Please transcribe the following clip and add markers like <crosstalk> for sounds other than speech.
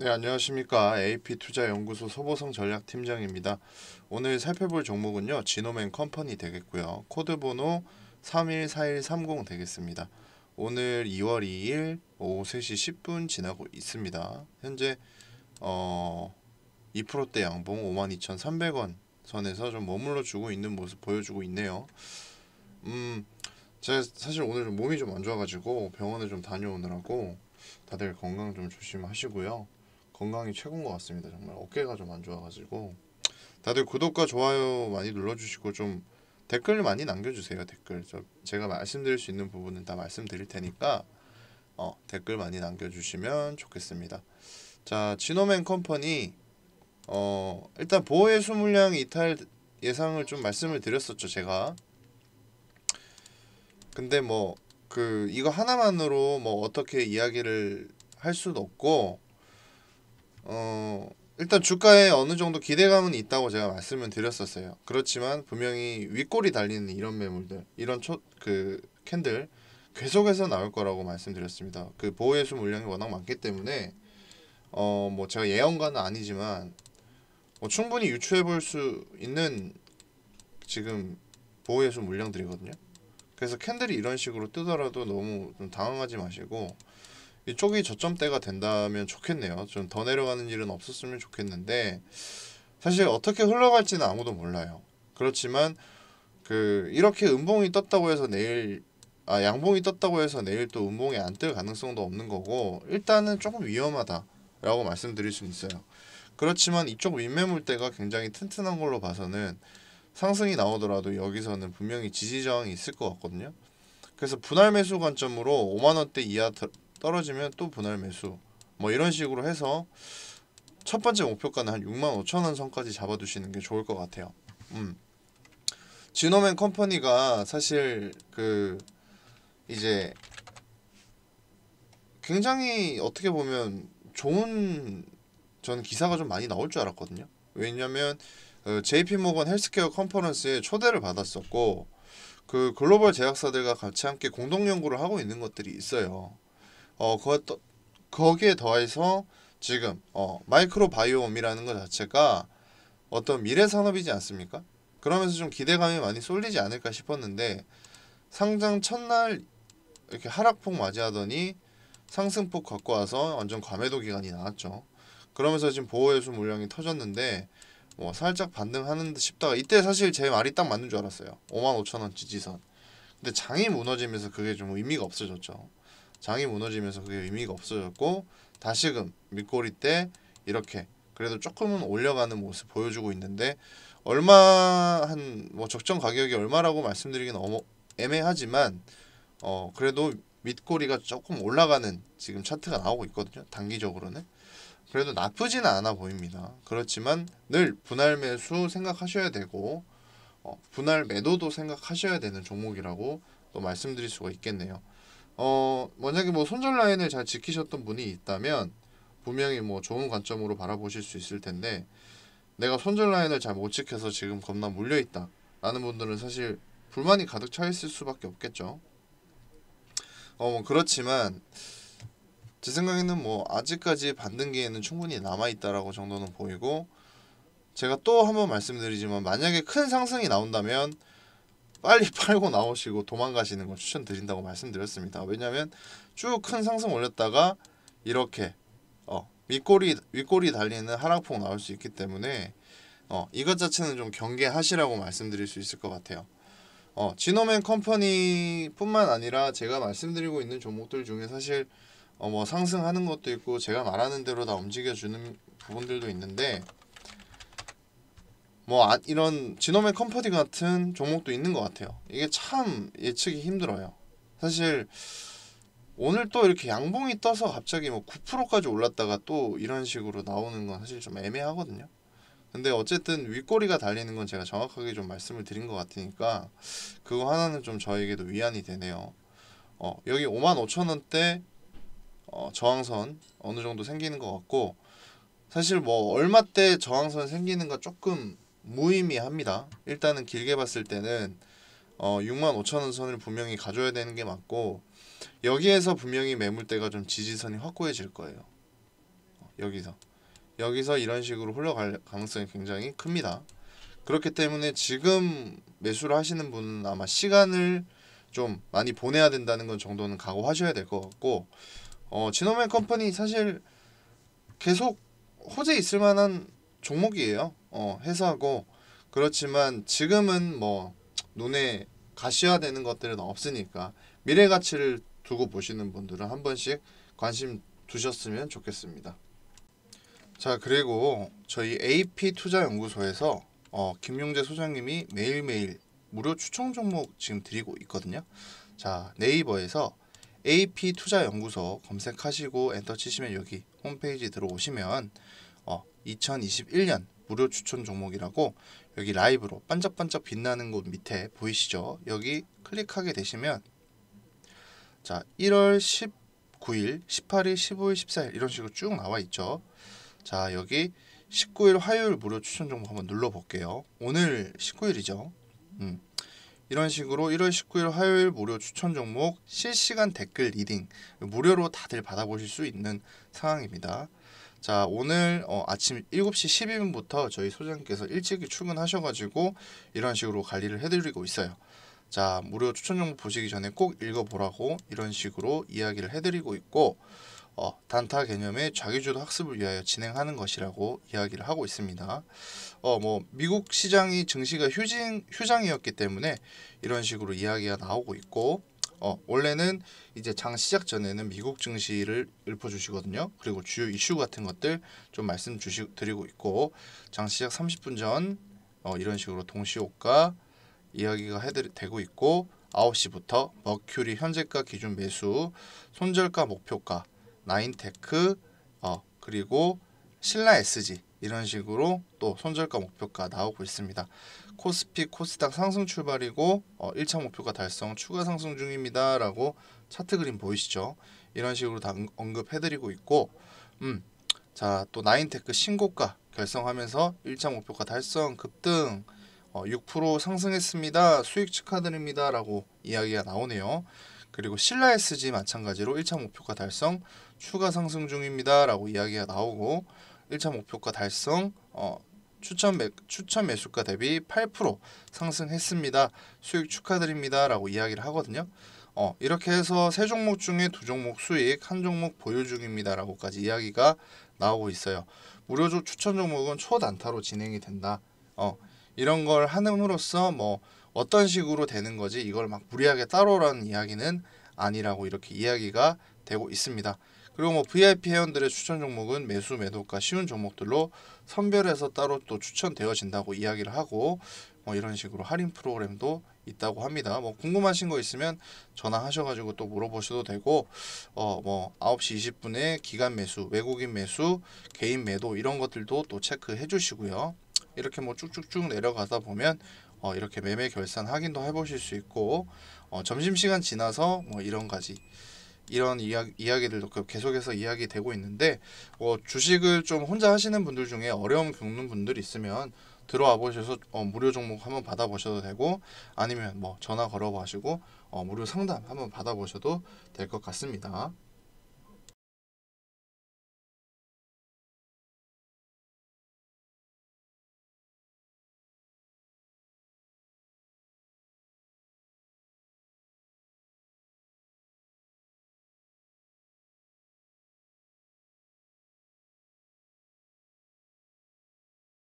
네, 안녕하십니까. AP투자연구소 소보성 전략팀장입니다. 오늘 살펴볼 종목은요. 진노맨 컴퍼니 되겠고요. 코드번호 314130 되겠습니다. 오늘 2월 2일 오후 3시 10분 지나고 있습니다. 현재 어 2%대 양봉 52,300원 선에서 좀 머물러 주고 있는 모습 보여주고 있네요. 음, 제가 사실 오늘 좀 몸이 좀 안 좋아가지고 병원에 좀 다녀오느라고 다들 건강 좀 조심하시고요. 건강이 최고인 것 같습니다. 정말 어깨가 좀 안 좋아가지고 다들 구독과 좋아요 많이 눌러주시고 좀 댓글 많이 남겨주세요. 댓글 저 제가 말씀드릴 수 있는 부분은 다 말씀드릴 테니까 어, 댓글 많이 남겨주시면 좋겠습니다. 자 지노맨 컴퍼니 어, 일단 보호의 수물량 이탈 예상을 좀 말씀을 드렸었죠 제가 근데 뭐 그 이거 하나만으로 뭐 어떻게 이야기를 할 수도 없고 어, 일단 주가에 어느 정도 기대감은 있다고 제가 말씀을 드렸었어요. 그렇지만 분명히 윗골이 달리는 이런 매물들, 이런 초, 그 캔들 계속해서 나올 거라고 말씀드렸습니다. 그 보호예수 물량이 워낙 많기 때문에 어, 뭐 제가 예언가는 아니지만 뭐 충분히 유추해 볼 수 있는 지금 보호예수 물량들이거든요. 그래서 캔들이 이런 식으로 뜨더라도 너무 좀 당황하지 마시고 이 쪽이 저점대가 된다면 좋겠네요. 좀 더 내려가는 일은 없었으면 좋겠는데 사실 어떻게 흘러갈지는 아무도 몰라요. 그렇지만 그 이렇게 음봉이 떴다고 해서 내일 아 양봉이 떴다고 해서 내일 또 음봉이 안 뜰 가능성도 없는 거고 일단은 조금 위험하다라고 말씀드릴 수 있어요. 그렇지만 이쪽 윗매물대가 굉장히 튼튼한 걸로 봐서는 상승이 나오더라도 여기서는 분명히 지지 저항이 있을 것 같거든요. 그래서 분할 매수 관점으로 5만 원대 이하 떨어지면 또 분할 매수 뭐 이런 식으로 해서 첫 번째 목표가는 한 6만 5천 원 선까지 잡아두시는 게 좋을 것 같아요. 음. 지노맨 컴퍼니가 사실 그 이제 굉장히 어떻게 보면 좋은 전 기사가 좀 많이 나올 줄 알았거든요. 왜냐면 어, JP 모건 헬스케어 컨퍼런스에 초대를 받았었고 그 글로벌 제약사들과 같이 함께 공동 연구를 하고 있는 것들이 있어요. 어, 거, 거기에 더해서 지금 어, 마이크로바이옴이라는 것 자체가 어떤 미래 산업이지 않습니까? 그러면서 좀 기대감이 많이 쏠리지 않을까 싶었는데 상장 첫날 이렇게 하락폭 맞이하더니 상승폭 갖고 와서 완전 과매도 기간이 나왔죠. 그러면서 지금 보호해수 물량이 터졌는데 뭐 살짝 반등하는 듯 싶다가 이때 사실 제 말이 딱 맞는 줄 알았어요. 5만 5천 원 지지선. 근데 장이 무너지면서 그게 좀 의미가 없어졌죠. 장이 무너지면서 그게 의미가 없어졌고 다시금 밑꼬리 때 이렇게 그래도 조금은 올려가는 모습 보여주고 있는데 얼마 한 뭐 적정 가격이 얼마라고 말씀드리긴 어머, 애매하지만 어 그래도 밑꼬리가 조금 올라가는 지금 차트가 나오고 있거든요 단기적으로는 그래도 나쁘지는 않아 보입니다 그렇지만 늘 분할 매수 생각하셔야 되고 어, 분할 매도도 생각하셔야 되는 종목이라고 또 말씀드릴 수가 있겠네요 어 만약에 뭐 손절 라인을 잘 지키셨던 분이 있다면 분명히 뭐 좋은 관점으로 바라보실 수 있을 텐데 내가 손절 라인을 잘 못 지켜서 지금 겁나 물려 있다 라는 분들은 사실 불만이 가득 차 있을 수밖에 없겠죠. 어뭐 그렇지만 제 생각에는 뭐 아직까지 받는 기에는 충분히 남아 있다라고 정도는 보이고 제가 또 한번 말씀드리지만 만약에 큰 상승이 나온다면 빨리 <laughs> 팔고 나오시고 도망가시는 걸 추천드린다고 말씀드렸습니다. 왜냐하면 쭉 큰 상승 올렸다가 이렇게 어, 윗골이 윗꼬리 달리는 하락폭 나올 수 있기 때문에 어, 이것 자체는 좀 경계하시라고 말씀드릴 수 있을 것 같아요. 어, 지노맨 컴퍼니뿐만 아니라 제가 말씀드리고 있는 종목들 중에 사실 어, 뭐 상승하는 것도 있고 제가 말하는 대로 다 움직여주는 부분들도 있는데 뭐 아, 이런 지노맨 컴퍼디 같은 종목도 있는 것 같아요. 이게 참 예측이 힘들어요. 사실 오늘 또 이렇게 양봉이 떠서 갑자기 뭐 9%까지 올랐다가 또 이런 식으로 나오는 건 사실 좀 애매하거든요. 근데 어쨌든 윗꼬리가 달리는 건 제가 정확하게 좀 말씀을 드린 것 같으니까 그거 하나는 좀 저에게도 위안이 되네요. 어, 여기 5 5 0 0 0 원대 어, 저항선 어느 정도 생기는 것 같고 사실 뭐 얼마 때 저항선 생기는가 조금 무의미합니다. 일단은 길게 봤을 때는 어, 6만 5천 원 선을 분명히 가져야 되는 게 맞고 여기에서 분명히 매물대가 좀 지지선이 확고해질 거예요. 어, 여기서 여기서 이런 식으로 흘러갈 가능성이 굉장히 큽니다. 그렇기 때문에 지금 매수를 하시는 분은 아마 시간을 좀 많이 보내야 된다는 건 정도는 각오하셔야 될 것 같고 어, 진호맨 컴퍼니 사실 계속 호재 있을 만한 종목이에요. 어, 회사고 그렇지만 지금은 뭐 눈에 가시화되는 것들은 없으니까 미래 가치를 두고 보시는 분들은 한 번씩 관심 두셨으면 좋겠습니다. 자 그리고 저희 AP 투자연구소에서 어, 김용재 소장님이 매일매일 무료 추천 종목 지금 드리고 있거든요. 자 네이버에서 AP 투자연구소 검색하시고 엔터 치시면 여기 홈페이지 들어오시면 2021년 무료 추천 종목이라고 여기 라이브로 반짝반짝 빛나는 곳 밑에 보이시죠? 여기 클릭하게 되시면 자 1월 19일, 18일, 15일, 14일 이런 식으로 쭉 나와 있죠. 자 여기 19일 화요일 무료 추천 종목 한번 눌러볼게요. 오늘 19일이죠. 음. 이런 식으로 1월 19일 화요일 무료 추천 종목 실시간 댓글 리딩 무료로 다들 받아보실 수 있는 상황입니다. 자 오늘 어, 아침 7시 12분부터 저희 소장님께서 일찍 출근하셔가지고 이런 식으로 관리를 해드리고 있어요. 자 무료 추천 정보 보시기 전에 꼭 읽어보라고 이런 식으로 이야기를 해드리고 있고 어, 단타 개념의 자기주도 학습을 위하여 진행하는 것이라고 이야기를 하고 있습니다. 어, 뭐 미국 시장이 증시가 휴진, 휴장이었기 때문에 이런 식으로 이야기가 나오고 있고 어, 원래는 이제 장 시작 전에는 미국 증시를 읊어 주시거든요. 그리고 주요 이슈 같은 것들 좀 말씀 주시 드리고 있고 장 시작 30분 전 어, 이런 식으로 동시호가 이야기가 해드리, 되고 있고 9시부터 머큐리 현재가 기준 매수, 손절가 목표가, 나인테크, 어, 그리고 신라 SG 이런 식으로 또 손절가 목표가 나오고 있습니다. 코스피 코스닥 상승 출발이고 어, 1차 목표가 달성 추가 상승 중입니다. 라고 차트 그림 보이시죠? 이런 식으로 다 언급해드리고 있고 음, 자 또 나인테크 신고가 결성하면서 1차 목표가 달성 급등 어, 6% 상승했습니다. 수익 축하드립니다. 라고 이야기가 나오네요. 그리고 신라 SG 마찬가지로 1차 목표가 달성 추가 상승 중입니다. 라고 이야기가 나오고 1차 목표가 달성 어, 추천, 매, 추천 매수가 대비 8% 상승했습니다. 수익 축하드립니다. 라고 이야기를 하거든요. 어, 이렇게 해서 세 종목 중에 두 종목 수익, 한 종목 보유 중입니다. 라고까지 이야기가 나오고 있어요. 무료 적 추천 종목은 초단타로 진행이 된다. 어, 이런 걸 함으로써 뭐 어떤 식으로 되는 거지 이걸 막 무리하게 따로라는 이야기는 아니라고 이렇게 이야기가 되고 있습니다. 그리고 뭐 VIP 회원들의 추천 종목은 매수 매도가 쉬운 종목들로 선별해서 따로 또 추천되어진다고 이야기를 하고 뭐 이런 식으로 할인 프로그램도 있다고 합니다. 뭐 궁금하신 거 있으면 전화하셔가지고 또 물어보셔도 되고 어 뭐 9시 20분에 기간 매수, 외국인 매수, 개인 매도 이런 것들도 또 체크해 주시고요. 이렇게 뭐 쭉쭉쭉 내려가다 보면 어 이렇게 매매 결산 확인도 해보실 수 있고 어 점심시간 지나서 뭐 이런 가지 이런 이야, 이야기들도 그 계속해서 이야기되고 있는데 어, 주식을 좀 혼자 하시는 분들 중에 어려움 겪는 분들이 있으면 들어와 보셔서 어, 무료 종목 한번 받아보셔도 되고 아니면 뭐 전화 걸어보시고 어, 무료 상담 한번 받아보셔도 될 것 같습니다.